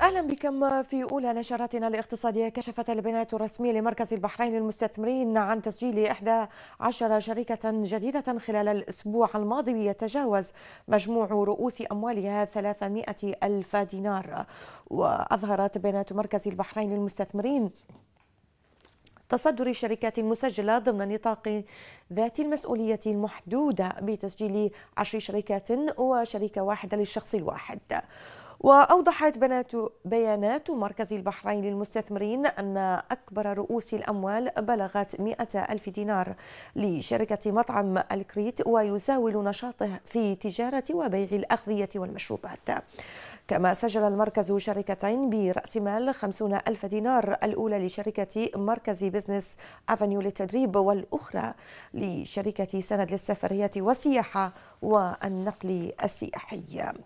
اهلا بكم في اولى نشراتنا الاقتصاديه كشفت البيانات الرسميه لمركز البحرين للمستثمرين عن تسجيل 11 شركه جديده خلال الاسبوع الماضي يتجاوز مجموع رؤوس اموالها 300 الف دينار واظهرت بيانات مركز البحرين للمستثمرين تصدر الشركات المسجلة ضمن نطاق ذات المسؤولية المحدودة بتسجيل عشر شركات وشركة واحدة للشخص الواحد وأوضحت بنات بيانات مركز البحرين للمستثمرين أن أكبر رؤوس الأموال بلغت 100 ألف دينار لشركة مطعم الكريت ويزاول نشاطه في تجارة وبيع الأغذية والمشروبات كما سجل المركز شركتين برأس مال 50 ألف دينار الأولى لشركة مركز بزنس أفنيو للتدريب والأخرى لشركة سند للسفرية والسياحة والنقل السياحي